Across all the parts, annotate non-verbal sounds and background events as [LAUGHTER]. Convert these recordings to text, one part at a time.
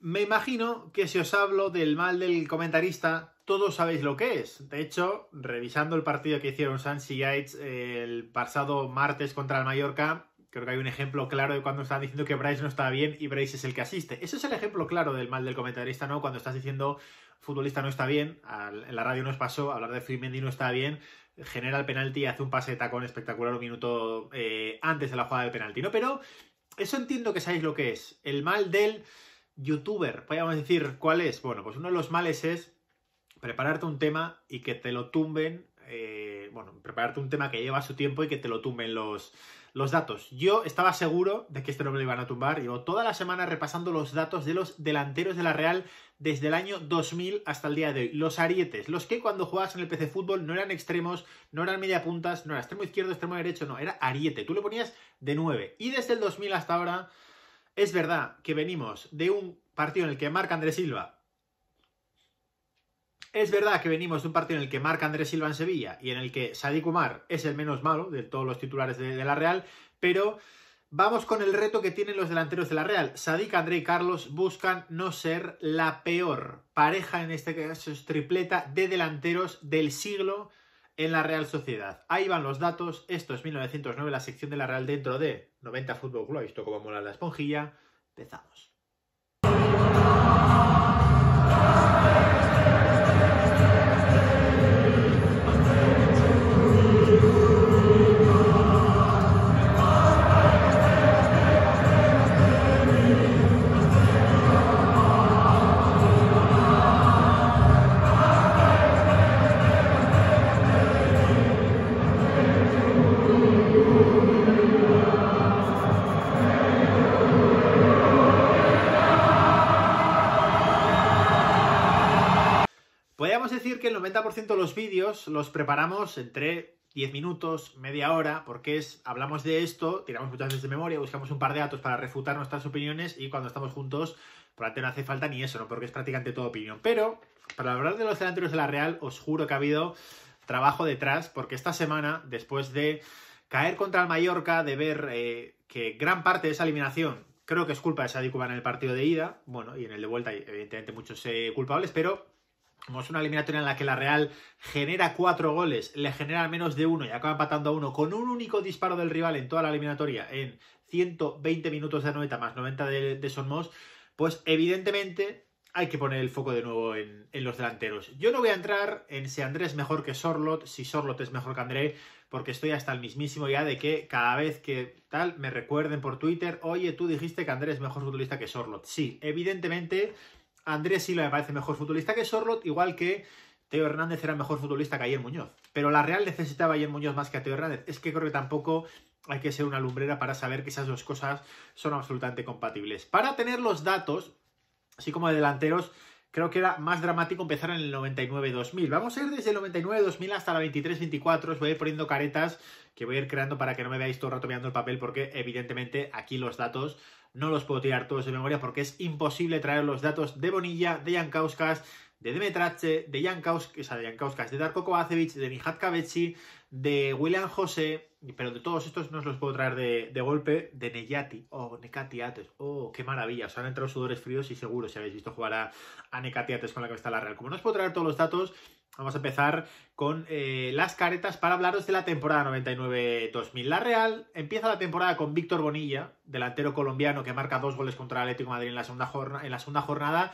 Me imagino que si os hablo del mal del comentarista, todos sabéis lo que es. De hecho, revisando el partido que hicieron y Yates eh, el pasado martes contra el Mallorca, creo que hay un ejemplo claro de cuando están diciendo que Bryce no está bien y Bryce es el que asiste. Ese es el ejemplo claro del mal del comentarista, ¿no? Cuando estás diciendo futbolista no está bien, en la radio nos pasó, hablar de Firmendi no está bien, genera el penalti y hace un pase de tacón espectacular un minuto eh, antes de la jugada del penalti, ¿no? Pero eso entiendo que sabéis lo que es. El mal del youtuber, podríamos decir, ¿cuál es? Bueno, pues uno de los males es prepararte un tema y que te lo tumben, eh, bueno, prepararte un tema que lleva su tiempo y que te lo tumben los, los datos. Yo estaba seguro de que este no me lo iban a tumbar. Llevo toda la semana repasando los datos de los delanteros de la Real desde el año 2000 hasta el día de hoy. Los arietes, los que cuando jugabas en el PC Fútbol no eran extremos, no eran media puntas, no era extremo izquierdo, extremo derecho, no, era ariete. Tú le ponías de 9. Y desde el 2000 hasta ahora es verdad que venimos de un partido en el que marca Andrés Silva. Es verdad que venimos de un partido en el que marca Andrés Silva en Sevilla y en el que Sadik Umar es el menos malo de todos los titulares de, la Real, pero Vamos con el reto que tienen los delanteros de la Real. Sadik, André y Carlos buscan no ser la peor pareja, en este caso tripleta, de delanteros del siglo en la Real Sociedad. Ahí van los datos. Esto es 1909, la sección de la Real dentro de 90 Fútbol Club, ha visto cómo mola la esponjilla. Empezamos. decir que el 90% de los vídeos los preparamos entre 10 minutos, media hora, porque es, hablamos de esto, tiramos muchas veces de memoria, buscamos un par de datos para refutar nuestras opiniones y cuando estamos juntos, probablemente no hace falta ni eso, ¿no? Porque es prácticamente toda opinión. Pero, para hablar de los delanteros de la Real, os juro que ha habido trabajo detrás, porque esta semana, después de caer contra el Mallorca, de ver eh, que gran parte de esa eliminación creo que es culpa de Sadio Cuba en el partido de ida, bueno, y en el de vuelta, evidentemente, muchos eh, culpables, pero como es una eliminatoria en la que la Real genera cuatro goles, le genera menos de uno y acaba empatando a uno con un único disparo del rival en toda la eliminatoria en 120 minutos de 90 más 90 de, de Sonmos, pues evidentemente hay que poner el foco de nuevo en, en, los delanteros. Yo no voy a entrar en si Andrés es mejor que Sorlot, si Sorlot es mejor que André, porque estoy hasta el mismísimo ya de que cada vez que tal me recuerden por Twitter, oye, tú dijiste que Andrés es mejor futbolista que Sorlot. Sí, evidentemente Andrés Silva me parece mejor futbolista que Sorlot, igual que Teo Hernández era mejor futbolista que ayer Muñoz. Pero la Real necesitaba Ayer Muñoz más que a Teo Hernández. Es que creo que tampoco hay que ser una lumbrera para saber que esas dos cosas son absolutamente compatibles. Para tener los datos, así como de delanteros, creo que era más dramático empezar en el 99-2000. Vamos a ir desde el 99-2000 hasta la 23-24. Os voy a ir poniendo caretas que voy a ir creando para que no me veáis todo el rato mirando el papel, porque evidentemente aquí los datos no los puedo tirar todos de memoria porque es imposible traer los datos de Bonilla, de Kauskas, de Demetrache, de Jankauskas, de de Darko Kovacevic, de Mijat Kavechi, de William José, pero de todos estos no os los puedo traer de, golpe, de Neyati o oh, Necatiates. Oh, qué maravilla. Os han entrado sudores fríos y seguro si habéis visto jugar a, Nekatiates Necatiates con la que está la Real. Como no os puedo traer todos los datos, vamos a empezar con eh, las caretas para hablaros de la temporada 99-2000. La Real empieza la temporada con Víctor Bonilla, delantero colombiano que marca dos goles contra el Atlético Madrid en la en la segunda jornada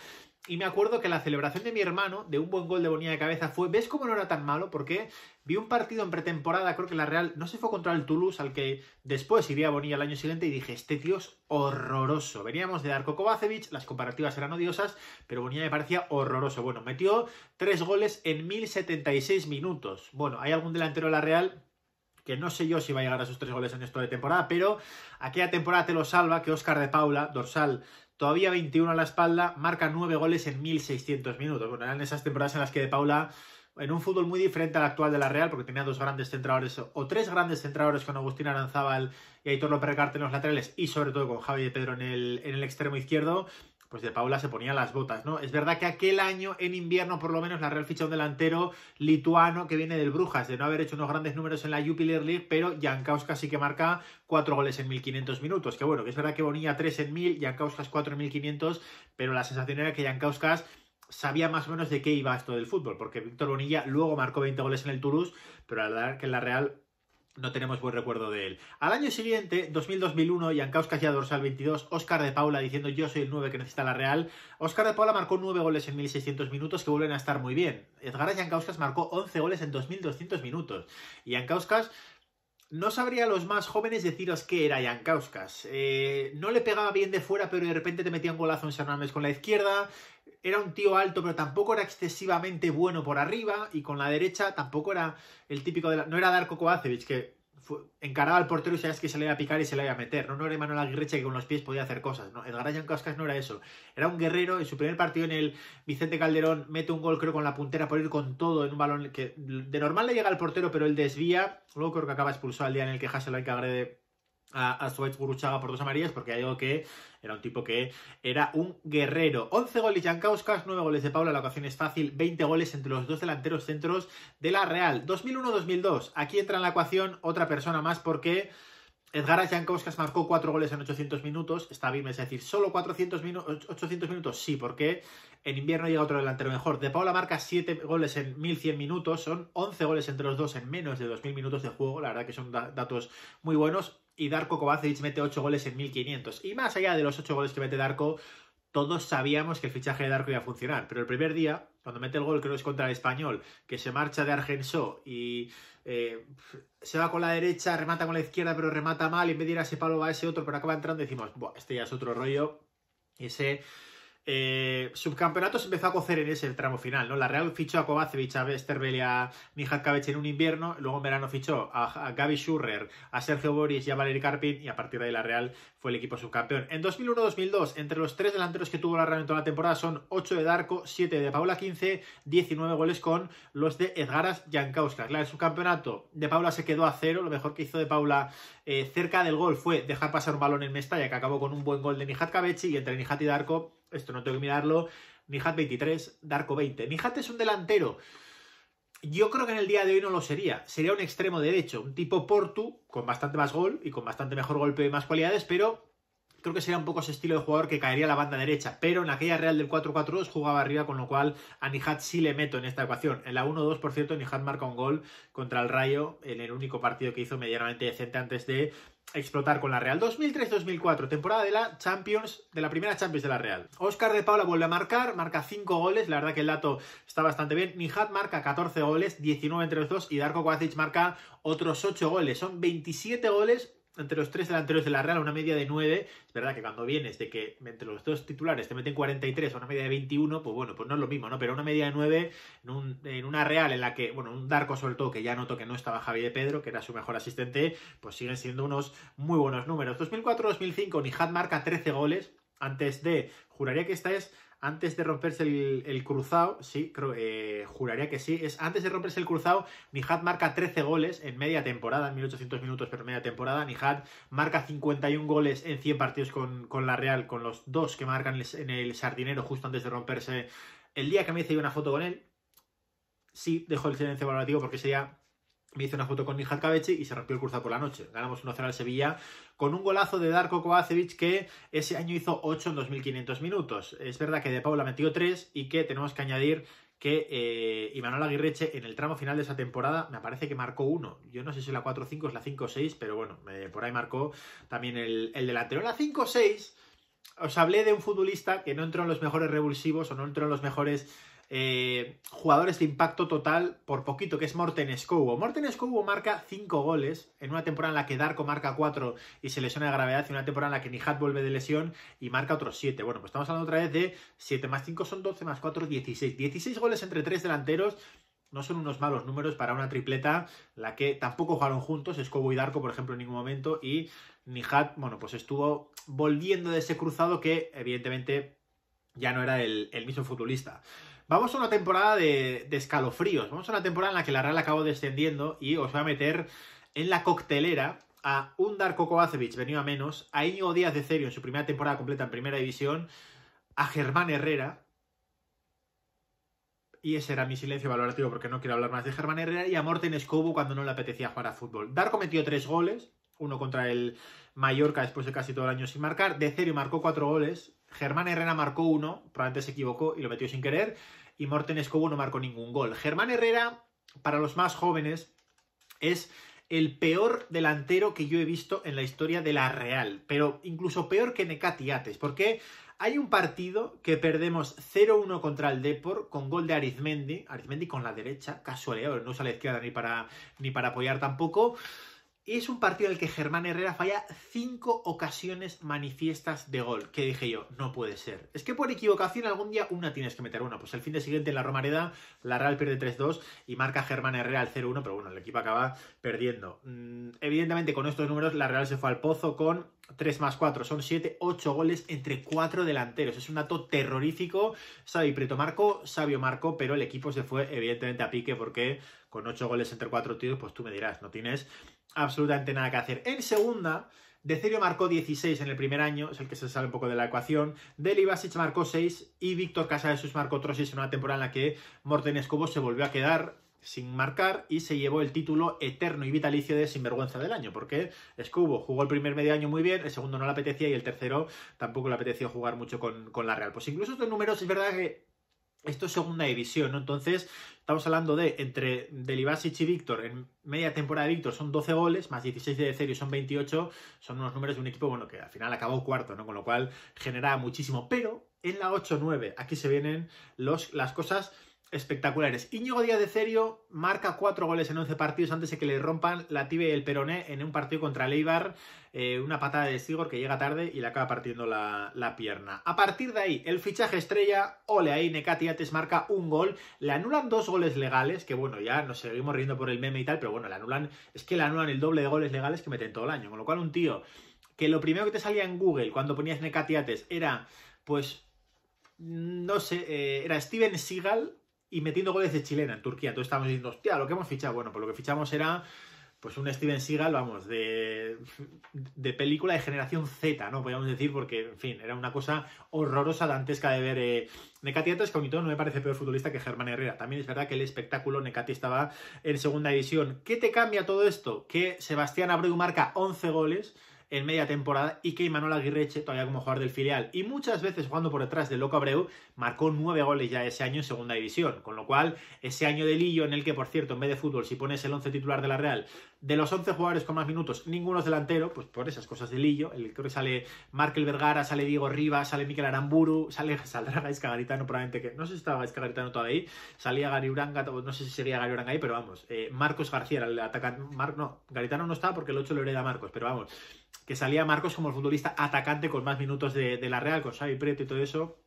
y me acuerdo que la celebración de mi hermano de un buen gol de Bonilla de cabeza fue, ¿ves cómo no era tan malo? Porque vi un partido en pretemporada, creo que la Real, no se fue contra el Toulouse, al que después iría a Bonilla el año siguiente y dije, este tío es horroroso. Veníamos de Darko Kovacevic, las comparativas eran odiosas, pero Bonilla me parecía horroroso. Bueno, metió tres goles en 1076 minutos. Bueno, hay algún delantero de la Real que no sé yo si va a llegar a sus tres goles en esto de temporada, pero aquella temporada te lo salva que Oscar de Paula, dorsal todavía 21 a la espalda, marca nueve goles en 1.600 minutos. Bueno, eran esas temporadas en las que de Paula, en un fútbol muy diferente al actual de la Real, porque tenía dos grandes centradores, o tres grandes centradores con Agustín Aranzábal y Aitor López en los laterales, y sobre todo con Javi de Pedro el, en el extremo izquierdo, pues de Paula se ponía las botas, ¿no? Es verdad que aquel año, en invierno, por lo menos, la Real ficha un delantero lituano que viene del Brujas, de no haber hecho unos grandes números en la Jupiler League, pero Kauskas sí que marca cuatro goles en 1500 minutos, que bueno, que es verdad que Bonilla 3 en 1000, Kauskas 4 en 1500, pero la sensación era que Kauskas sabía más o menos de qué iba esto del fútbol, porque Víctor Bonilla luego marcó 20 goles en el Toulouse, pero la verdad que en la Real no tenemos buen recuerdo de él. Al año siguiente, 2000-2001, ya ya Dorsal 22, Oscar de Paula diciendo yo soy el 9 que necesita la Real. Oscar de Paula marcó 9 goles en 1600 minutos que vuelven a estar muy bien. Edgar Yankauskas marcó 11 goles en 2200 minutos. Yankauskas no sabría los más jóvenes deciros qué era Yankauskas. Eh, no le pegaba bien de fuera, pero de repente te metía un golazo en San con la izquierda era un tío alto, pero tampoco era excesivamente bueno por arriba. Y con la derecha tampoco era el típico de No era Darko Kovacevic, que encaraba al portero y sabías que se le iba a picar y se le iba a meter. No, era Manuel Aguirreche que con los pies podía hacer cosas. ¿no? Allan Cascas no era eso. Era un guerrero. En su primer partido en el Vicente Calderón mete un gol, creo, con la puntera por ir con todo en un balón que de normal le llega al portero, pero él desvía. Luego creo que acaba expulsado al día en el que que agrede a, a Suárez Guruchaga por dos amarillas, porque ya digo que era un tipo que era un guerrero. 11 goles Jankauskas, 9 goles de Paula, la ecuación es fácil, 20 goles entre los dos delanteros centros de la Real. 2001-2002, aquí entra en la ecuación otra persona más porque... Edgar Jankauskas marcó 4 goles en 800 minutos, está bien, es decir, solo 400 800 minutos, sí, porque en invierno llega otro delantero mejor. De Paula marca 7 goles en 1100 minutos, son 11 goles entre los dos en menos de 2000 minutos de juego, la verdad que son datos muy buenos y Darko Kovacic mete 8 goles en 1500. Y más allá de los 8 goles que mete Darko, todos sabíamos que el fichaje de Darko iba a funcionar. Pero el primer día, cuando mete el gol, creo que es contra el español, que se marcha de Argensó y eh, se va con la derecha, remata con la izquierda, pero remata mal. Y en vez de ir a ese palo va a ese otro, pero acaba entrando. decimos, Buah, este ya es otro rollo. Y ese eh, subcampeonato se empezó a cocer en ese el tramo final, ¿no? La Real fichó a Kovacevic, a y a Mijat en un invierno, luego en verano fichó a, Gaby Schurrer, a Sergio Boris y a Valery Karpin, y a partir de ahí la Real fue el equipo subcampeón. En 2001-2002, entre los tres delanteros que tuvo la Real en toda la temporada son 8 de Darko, 7 de Paula 15, 19 goles con los de Edgaras Jankauskas. Claro, el subcampeonato de Paula se quedó a cero, lo mejor que hizo de Paula eh, cerca del gol fue dejar pasar un balón en Mestalla, que acabó con un buen gol de Nijat y entre Nijat y Darko esto no tengo que mirarlo, Nihat 23, Darko 20. Nihat es un delantero. Yo creo que en el día de hoy no lo sería. Sería un extremo derecho, un tipo Portu, con bastante más gol y con bastante mejor golpe y más cualidades, pero creo que sería un poco ese estilo de jugador que caería a la banda derecha. Pero en aquella Real del 4-4-2 jugaba arriba, con lo cual a Nihat sí le meto en esta ecuación. En la 1-2, por cierto, Nihat marca un gol contra el Rayo en el único partido que hizo medianamente decente antes de explotar con la Real. 2003-2004, temporada de la Champions, de la primera Champions de la Real. Oscar de Paula vuelve a marcar, marca 5 goles, la verdad que el dato está bastante bien. Nihat marca 14 goles, 19 entre los dos, y Darko Kovacic marca otros 8 goles. Son 27 goles entre los tres delanteros de la Real, una media de 9. Es verdad que cuando vienes de que entre los dos titulares te meten 43 a una media de 21, pues bueno, pues no es lo mismo, ¿no? Pero una media de 9 en, un, en una Real en la que, bueno, un Darko soltó que ya notó que no estaba Javier de Pedro, que era su mejor asistente, pues siguen siendo unos muy buenos números. 2004-2005, Nihat marca 13 goles. Antes de, juraría que esta es antes de romperse el, cruzado, sí, creo, eh, juraría que sí, es antes de romperse el cruzado, Nihat marca 13 goles en media temporada, en 1800 minutos, pero media temporada, Nihat marca 51 goles en 100 partidos con, la Real, con los dos que marcan en el sardinero justo antes de romperse. El día que me hice una foto con él, sí, dejo el silencio valorativo porque sería me hizo una foto con Nijal Kabechi y se rompió el cruzado por la noche. Ganamos 1-0 al Sevilla con un golazo de Darko Kovacevic que ese año hizo 8 en 2.500 minutos. Es verdad que De Paula metió 3 y que tenemos que añadir que eh, Imanol Aguirreche en el tramo final de esa temporada me parece que marcó uno. Yo no sé si la 4-5 es la 5-6, pero bueno, por ahí marcó también el, el delantero. La 5-6, os hablé de un futbolista que no entró en los mejores revulsivos o no entró en los mejores eh, jugadores de impacto total por poquito, que es Morten Escobo. Morten Escobo marca 5 goles en una temporada en la que Darko marca 4 y se lesiona de gravedad, y una temporada en la que Nihat vuelve de lesión y marca otros 7. Bueno, pues estamos hablando otra vez de 7 más 5 son 12 más 4, 16. 16 goles entre 3 delanteros. No son unos malos números para una tripleta, la que tampoco jugaron juntos, Escobo y Darko, por ejemplo, en ningún momento. Y Nihat, bueno, pues estuvo volviendo de ese cruzado que, evidentemente, ya no era el mismo futbolista. Vamos a una temporada de, escalofríos. Vamos a una temporada en la que la Real acabó descendiendo y os va a meter en la coctelera a Undar Kokovacevic, venido a menos, a Íñigo Díaz de Cerio en su primera temporada completa en Primera División, a Germán Herrera, y ese era mi silencio valorativo porque no quiero hablar más de Germán Herrera, y a Morten Escobu cuando no le apetecía jugar a fútbol. Darko metió tres goles, uno contra el Mallorca después de casi todo el año sin marcar, de Cerio marcó cuatro goles, Germán Herrera marcó uno, probablemente se equivocó y lo metió sin querer, y Morten Escobo no marcó ningún gol. Germán Herrera, para los más jóvenes, es el peor delantero que yo he visto en la historia de la Real, pero incluso peor que Necatiates. porque hay un partido que perdemos 0-1 contra el Depor con gol de Arizmendi, Arizmendi con la derecha, casualidad, no sale la izquierda ni para, ni para apoyar tampoco. Y es un partido en el que Germán Herrera falla cinco ocasiones manifiestas de gol. Que dije yo, no puede ser. Es que por equivocación algún día una tienes que meter una. Pues el fin de siguiente en la Romareda, la Real pierde 3-2 y marca Germán Herrera al 0-1, pero bueno, el equipo acaba perdiendo. Mm, evidentemente, con estos números, la Real se fue al pozo con 3 más 4 son 7, 8 goles entre 4 delanteros. Es un dato terrorífico. y Preto Marco. Sabio Marco. pero el equipo se fue evidentemente a pique porque con 8 goles entre 4 tiros, pues tú me dirás, no tienes absolutamente nada que hacer. En segunda, Decerio marcó 16 en el primer año, es el que se sale un poco de la ecuación. Deli marcó 6 y Víctor Casadesus marcó otros en una temporada en la que Morten Escobo se volvió a quedar sin marcar y se llevó el título eterno y vitalicio de sinvergüenza del año, porque Escubo jugó el primer medio año muy bien, el segundo no le apetecía y el tercero tampoco le apeteció jugar mucho con, con la Real. Pues incluso estos números es verdad que esto es segunda división, ¿no? Entonces, estamos hablando de entre Delibasic y Víctor, en media temporada de Víctor son 12 goles, más 16 de Cerio son 28, son unos números de un equipo, bueno, que al final acabó cuarto, ¿no? Con lo cual genera muchísimo, pero en la 8-9, aquí se vienen las cosas espectaculares. Íñigo Díaz de Cerio marca cuatro goles en 11 partidos antes de que le rompan la tibia y el peroné en un partido contra Leibar. Eh, una patada de Sigor que llega tarde y le acaba partiendo la, pierna. A partir de ahí, el fichaje estrella, ole ahí, Necatiates marca un gol. Le anulan dos goles legales, que bueno, ya nos seguimos riendo por el meme y tal, pero bueno, le anulan, es que le anulan el doble de goles legales que meten todo el año. Con lo cual, un tío que lo primero que te salía en Google cuando ponías Necatiates era, pues. No sé, eh, era Steven Seagal, y metiendo goles de chilena en Turquía. Entonces estamos diciendo, hostia, lo que hemos fichado, bueno, pues lo que fichamos era pues un Steven Seagal, vamos, de, de película de generación Z, ¿no? Podríamos decir, porque, en fin, era una cosa horrorosa, dantesca de ver. Eh. Necati antes no me parece peor futbolista que Germán Herrera. También es verdad que el espectáculo Necati estaba en segunda división. ¿Qué te cambia todo esto? Que Sebastián Abreu marca 11 goles en media temporada y que Aguirreche, todavía como jugador del filial y muchas veces jugando por detrás de Loco Abreu, marcó nueve goles ya ese año en segunda división. Con lo cual, ese año de Lillo, en el que, por cierto, en vez de fútbol, si pones el once titular de la Real, de los once jugadores con más minutos, ninguno es delantero, pues por esas cosas de Lillo, el creo que sale Markel Vergara, sale Diego Rivas, sale Miquel Aramburu, sale, [LAUGHS] saldrá Gaisca probablemente que no sé si estaba Gaisca Garitano todavía ahí, salía Gary no sé si sería Gary ahí, pero vamos, eh, Marcos García, el ataca. no, Garitano no está porque el 8 lo hereda Marcos, pero vamos, que salía Marcos como el futbolista atacante con más minutos de, la Real, con Xavi Preto y todo eso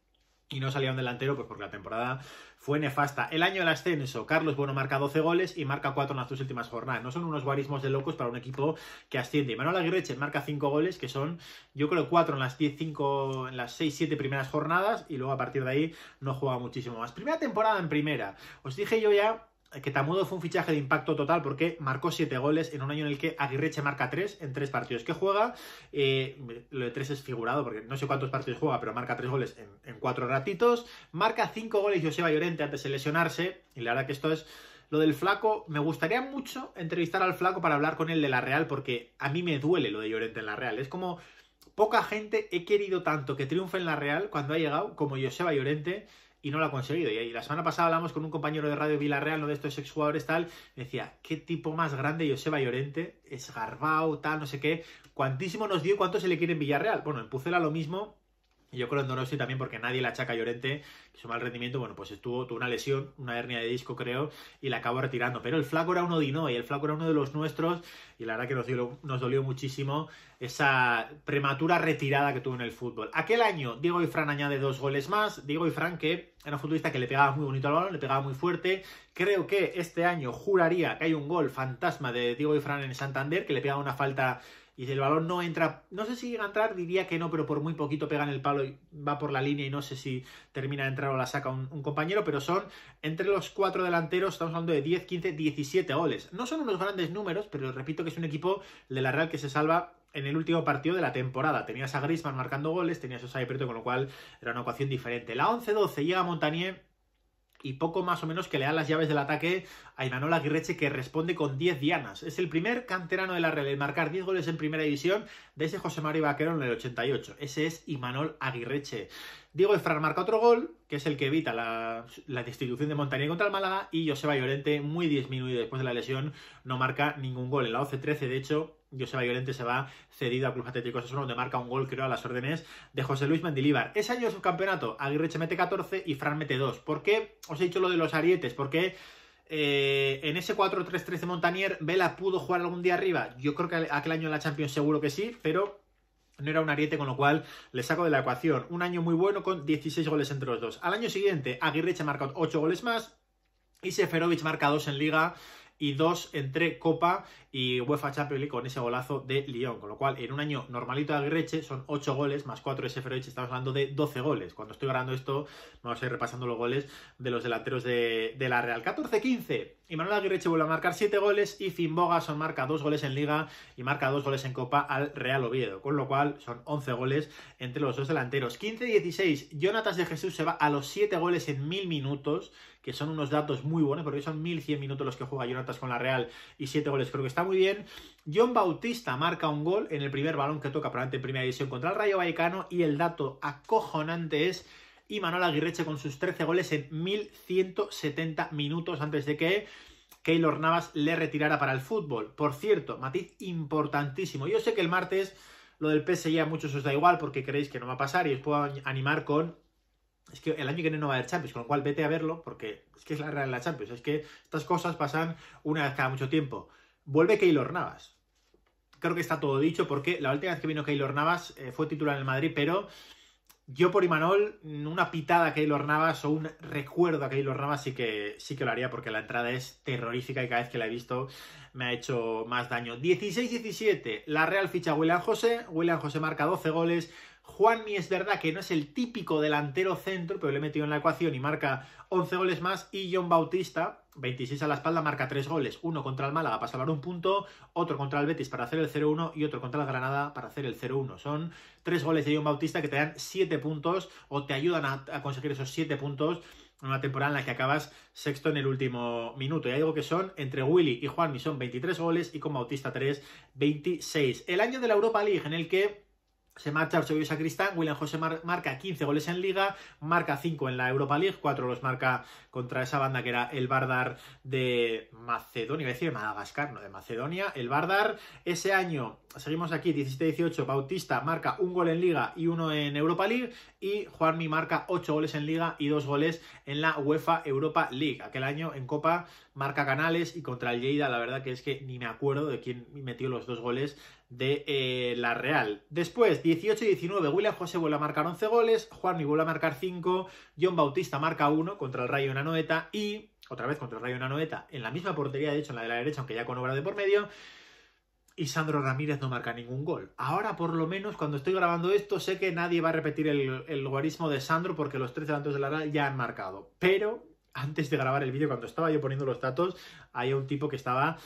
y no salía un delantero pues porque la temporada fue nefasta. El año del ascenso, Carlos Bueno marca 12 goles y marca 4 en las dos últimas jornadas. No son unos guarismos de locos para un equipo que asciende. Y Manuel Aguirreche marca 5 goles, que son, yo creo, 4 en las 10, en las 6, 7 primeras jornadas y luego a partir de ahí no juega muchísimo más. Primera temporada en primera. Os dije yo ya que Tamudo fue un fichaje de impacto total porque marcó 7 goles en un año en el que Aguirreche marca 3 en 3 partidos que juega. Eh, lo de 3 es figurado porque no sé cuántos partidos juega, pero marca 3 goles en, 4 ratitos. Marca 5 goles Joseba Llorente antes de lesionarse. Y la verdad que esto es lo del flaco, me gustaría mucho entrevistar al flaco para hablar con él de la Real, porque a mí me duele lo de Llorente en la Real. Es como poca gente he querido tanto que triunfe en la Real cuando ha llegado como Joseba Llorente y no lo ha conseguido. Y la semana pasada hablamos con un compañero de Radio Villarreal, uno de estos exjugadores tal, decía, qué tipo más grande Joseba Llorente, es Garbao, tal, no sé qué, cuantísimo nos dio cuánto se le quiere en Villarreal. Bueno, en Pucela lo mismo, y Yo creo en Donosti también porque nadie la achaca Llorente, que su mal rendimiento, bueno, pues estuvo, tuvo una lesión, una hernia de disco creo, y la acabó retirando. Pero el flaco era uno de y el flaco era uno de los nuestros, y la verdad que nos dolió, nos dolió muchísimo esa prematura retirada que tuvo en el fútbol. Aquel año, Diego y añade dos goles más. Diego y Fran, que era un futbolista que le pegaba muy bonito al balón, le pegaba muy fuerte. Creo que este año juraría que hay un gol fantasma de Diego y en Santander, que le pegaba una falta y si el balón no entra, no sé si llega a entrar, diría que no, pero por muy poquito pegan el palo y va por la línea y no sé si termina de entrar o la saca un, compañero, pero son entre los cuatro delanteros, estamos hablando de 10, 15, 17 goles. No son unos grandes números, pero repito que es un equipo de la Real que se salva en el último partido de la temporada. Tenías a Grisman marcando goles, tenías a Osai Preto, con lo cual era una ecuación diferente. La 11-12 llega Montanier y poco más o menos que le da las llaves del ataque a Imanol Aguirreche que responde con 10 dianas. Es el primer canterano de la Real en marcar 10 goles en primera división de ese José María Vaquero en el 88. Ese es Imanol Aguirreche. Diego Fran marca otro gol, que es el que evita la, distribución destitución de Montañer contra el Málaga, y Joseba Llorente, muy disminuido después de la lesión, no marca ningún gol. En la 11-13, de hecho, Joseba Llorente se va cedido a Club Atlético Osasuna, donde marca un gol, creo, a las órdenes de José Luis Mendilíbar. Ese año es un campeonato. Aguirre mete 14 y Fran mete 2. ¿Por qué os he dicho lo de los arietes? Porque eh, en ese 4-3-3 de Montanier, ¿Vela pudo jugar algún día arriba? Yo creo que aquel año en la Champions seguro que sí, pero no era un ariete, con lo cual le saco de la ecuación. Un año muy bueno con 16 goles entre los dos. Al año siguiente, Aguirre marca 8 goles más y Seferovic marca 2 en liga y dos entre Copa y UEFA Champions League con ese golazo de Lyon. Con lo cual, en un año normalito de Aguirreche, son 8 goles más 4 de Seferovic, estamos hablando de 12 goles. Cuando estoy grabando esto, vamos a ir repasando los goles de los delanteros de, la Real. 14-15. Y Manuel Aguirreche vuelve a marcar 7 goles y Finn son marca 2 goles en Liga y marca 2 goles en Copa al Real Oviedo, con lo cual son 11 goles entre los dos delanteros. 15-16, Jonatas de Jesús se va a los 7 goles en 1000 minutos, que son unos datos muy buenos, porque son 1.100 minutos los que juega Jonatas con la Real y 7 goles, creo que está muy bien. John Bautista marca un gol en el primer balón que toca probablemente en primera división contra el Rayo Vallecano y el dato acojonante es Imanol Aguirreche con sus 13 goles en 1.170 minutos antes de que Keylor Navas le retirara para el fútbol. Por cierto, matiz importantísimo. Yo sé que el martes lo del PSG a muchos os da igual porque creéis que no va a pasar y os puedo animar con es que el año que viene no va a haber Champions, con lo cual vete a verlo, porque es que es la real la Champions, es que estas cosas pasan una vez cada mucho tiempo. Vuelve Keylor Navas. Creo que está todo dicho, porque la última vez que vino Keylor Navas eh, fue titular en el Madrid, pero yo por Imanol, una pitada a Keylor Navas o un recuerdo a Keylor Navas sí que, sí que lo haría, porque la entrada es terrorífica y cada vez que la he visto me ha hecho más daño. 16-17, la Real ficha a William José, William José marca 12 goles, Juanmi es verdad que no es el típico delantero centro, pero le he metido en la ecuación y marca 11 goles más. Y John Bautista, 26 a la espalda, marca 3 goles. Uno contra el Málaga para salvar un punto, otro contra el Betis para hacer el 0-1 y otro contra el Granada para hacer el 0-1. Son 3 goles de John Bautista que te dan 7 puntos o te ayudan a, conseguir esos 7 puntos en una temporada en la que acabas sexto en el último minuto. Ya algo que son entre Willy y Juanmi son 23 goles y con Bautista 3, 26. El año de la Europa League en el que se marcha Eusebio Sacristán, William José marca 15 goles en Liga, marca 5 en la Europa League, 4 los marca contra esa banda que era el Bardar de Macedonia, iba decir Madagascar, no, de Macedonia, el Bardar. Ese año, seguimos aquí, 17-18, Bautista marca un gol en Liga y uno en Europa League, y Juanmi marca 8 goles en Liga y 2 goles en la UEFA Europa League. Aquel año en Copa marca Canales y contra el Lleida, la verdad que es que ni me acuerdo de quién metió los dos goles, de eh, la Real. Después, 18 y 19, William José vuelve a marcar 11 goles, Juanmi vuelve a marcar 5, John Bautista marca 1 contra el Rayo Nanoeta y, otra vez contra el Rayo Nanoeta, en la misma portería, de hecho, en la de la derecha, aunque ya con obra de por medio, y Sandro Ramírez no marca ningún gol. Ahora, por lo menos, cuando estoy grabando esto, sé que nadie va a repetir el, el guarismo de Sandro porque los tres delanteros de la Real ya han marcado. Pero, antes de grabar el vídeo, cuando estaba yo poniendo los datos, había un tipo que estaba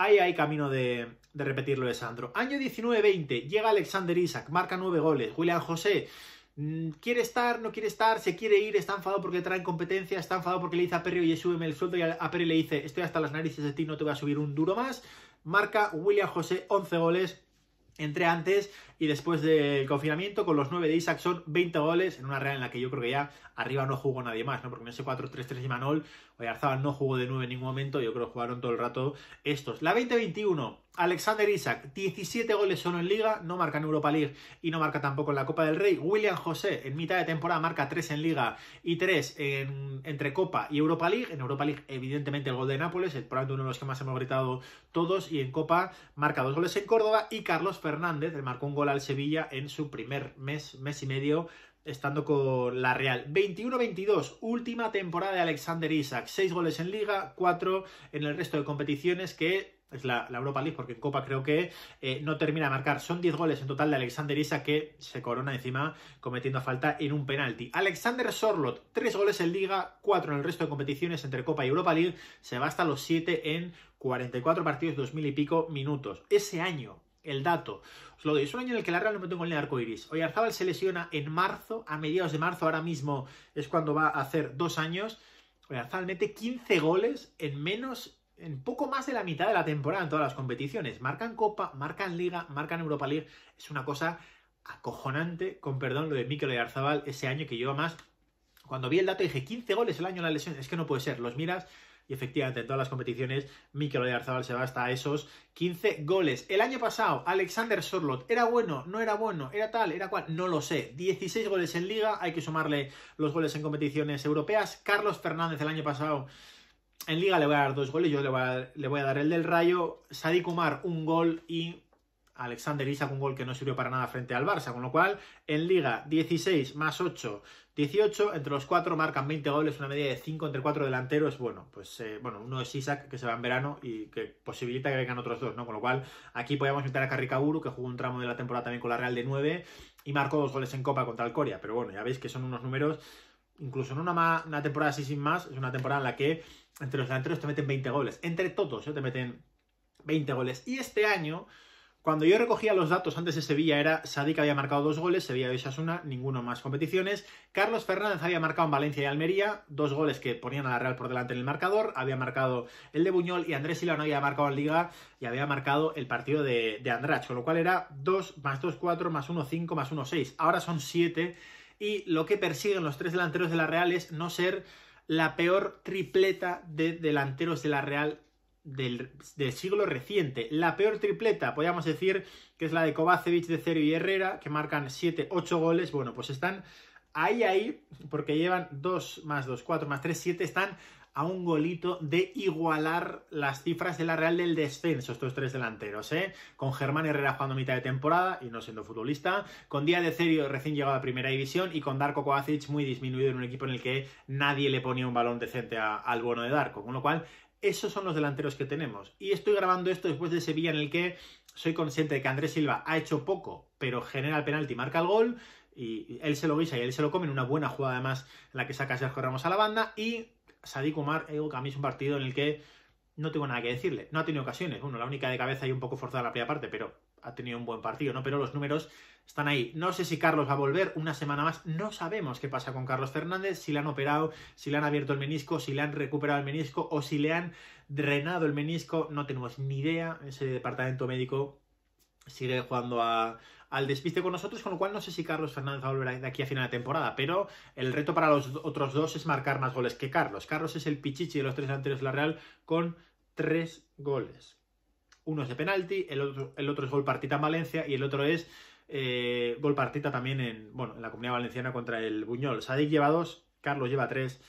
Ahí hay camino de, de repetirlo de Sandro. Año 19-20, llega Alexander Isaac, marca nueve goles. William José mm, quiere estar, no quiere estar, se quiere ir, está enfadado porque trae competencia, está enfadado porque le dice a Perry, oye, el sueldo, y a Perry le dice, estoy hasta las narices de ti, no te voy a subir un duro más. Marca William José 11 goles. entre antes, y después del confinamiento con los 9 de Isaac son 20 goles en una Real en la que yo creo que ya arriba no jugó nadie más, ¿no? Porque en ese 4-3-3 y Manol, Arzabal no jugó de nueve en ningún momento, yo creo que jugaron todo el rato estos. La 20-21, Alexander Isaac, 17 goles solo en Liga, no marca en Europa League y no marca tampoco en la Copa del Rey. William José en mitad de temporada marca 3 en Liga y 3 entre Copa y Europa League. En Europa League, evidentemente, el gol de Nápoles, el probablemente uno de los que más hemos gritado todos, y en Copa marca 2 goles en Córdoba y Carlos Fernández, le marcó un gol al Sevilla en su primer mes, mes y medio estando con la Real. 21-22, última temporada de Alexander Isaac. 6 goles en Liga, 4 en el resto de competiciones que es la, Europa League, porque en Copa creo que eh, no termina a marcar. Son 10 goles en total de Alexander Isaac que se corona encima cometiendo falta en un penalti. Alexander Sorlot, 3 goles en Liga, 4 en el resto de competiciones entre Copa y Europa League. Se va hasta los 7 en 44 partidos, 2.000 y pico minutos. Ese año el dato. Os lo doy. Es un año en el que la Real no me tengo en el arco iris. Oyarzábal se lesiona en marzo, a mediados de marzo, ahora mismo es cuando va a hacer dos años. Oyarzábal mete 15 goles en menos, en poco más de la mitad de la temporada en todas las competiciones. Marcan Copa, marcan Liga, marcan Europa League. Es una cosa acojonante, con perdón, lo de Mikel Arzabal ese año que lleva más. Cuando vi el dato dije 15 goles el año en la lesión, es que no puede ser. Los miras y efectivamente en todas las competiciones Mikel Oyarzabal se va hasta esos 15 goles. El año pasado Alexander Sorlot era bueno, no era bueno, era tal, era cual, no lo sé. 16 goles en liga, hay que sumarle los goles en competiciones europeas. Carlos Fernández el año pasado en liga le voy a dar dos goles, yo le voy a, dar el del Rayo, Sadik Umar un gol y Alexander Isaac un gol que no sirvió para nada frente al Barça, con lo cual en Liga 16 más 8 18, entre los cuatro marcan 20 goles, una media de 5 entre cuatro delanteros. Bueno, pues eh, bueno, uno es Isaac, que se va en verano y que posibilita que vengan otros dos, ¿no? Con lo cual, aquí podíamos meter a Carricaburu, que jugó un tramo de la temporada también con la Real de 9 y marcó dos goles en Copa contra Alcoria, Pero bueno, ya veis que son unos números, incluso en una, temporada así sin más, es una temporada en la que entre los delanteros te meten 20 goles. Entre todos, ¿eh? te meten 20 goles. Y este año cuando yo recogía los datos antes de Sevilla era Sadik había marcado dos goles, Sevilla y una, ninguno más competiciones. Carlos Fernández había marcado en Valencia y Almería, dos goles que ponían a la Real por delante en el marcador. Había marcado el de Buñol y Andrés Silano había marcado en Liga y había marcado el partido de, de Andrach, con lo cual era 2 más 2, 4 más 1, 5 más 1, 6. Ahora son 7 y lo que persiguen los tres delanteros de la Real es no ser la peor tripleta de delanteros de la Real del, siglo reciente. La peor tripleta, podríamos decir, que es la de Kovacevic, de Cerio y Herrera, que marcan 7-8 goles. Bueno, pues están ahí, ahí, porque llevan 2 más 2, 4 más 3, 7, están a un golito de igualar las cifras de la Real del descenso, estos tres delanteros, ¿eh? Con Germán Herrera jugando mitad de temporada y no siendo futbolista, con Díaz de Cerio recién llegado a primera división y con Darko Kovacic muy disminuido en un equipo en el que nadie le ponía un balón decente al bono de Darko, con lo cual esos son los delanteros que tenemos. Y estoy grabando esto después de Sevilla en el que soy consciente de que Andrés Silva ha hecho poco, pero genera el penalti, marca el gol, y él se lo guisa y él se lo come en una buena jugada además en la que saca Sergio Ramos a la banda y Sadik kumar ego eh, que a mí es un partido en el que no tengo nada que decirle, no ha tenido ocasiones, bueno, la única de cabeza y un poco forzada la primera parte, pero ha tenido un buen partido, ¿no? Pero los números están ahí. No sé si Carlos va a volver una semana más. No sabemos qué pasa con Carlos Fernández, si le han operado, si le han abierto el menisco, si le han recuperado el menisco o si le han drenado el menisco. No tenemos ni idea. Ese departamento médico sigue jugando al despiste con nosotros, con lo cual no sé si Carlos Fernández va a volver de aquí a final de temporada, pero el reto para los otros dos es marcar más goles que Carlos. Carlos es el pichichi de los tres anteriores la Real con tres goles. Uno es de penalti, el otro, el otro es gol partita en Valencia y el otro es gol eh, partita también en, bueno, en la Comunidad Valenciana contra el Buñol. Sadik lleva dos, Carlos lleva tres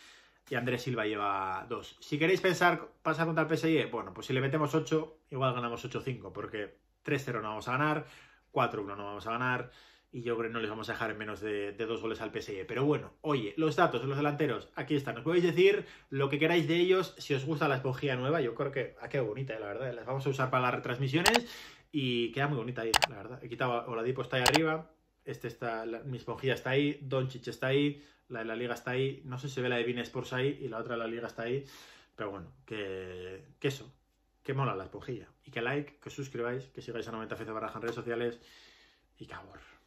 y Andrés Silva lleva dos. Si queréis pensar pasar contra el PSG, e. bueno, pues si le metemos ocho igual ganamos 8-5, porque 3-0 no vamos a ganar, 4-1 no vamos a ganar, y yo creo que no les vamos a dejar menos de, dos goles al PSG. Pero bueno, oye, los datos de los delanteros, aquí están. Os podéis decir lo que queráis de ellos. Si os gusta la esponjía nueva, yo creo que ha ah, quedado bonita, eh, la verdad. Eh, las vamos a usar para las retransmisiones y queda muy bonita ahí, la verdad. He quitado Oladipo, está ahí arriba. Este está, mi esponjilla está ahí. Doncic está ahí. La de la Liga está ahí. No sé si se ve la de Bean Sports ahí y la otra de la Liga está ahí. Pero bueno, que, eso. Que mola la esponjilla. Y que like, que suscribáis, que sigáis a 90 FC Baraja en redes sociales. Y cabor.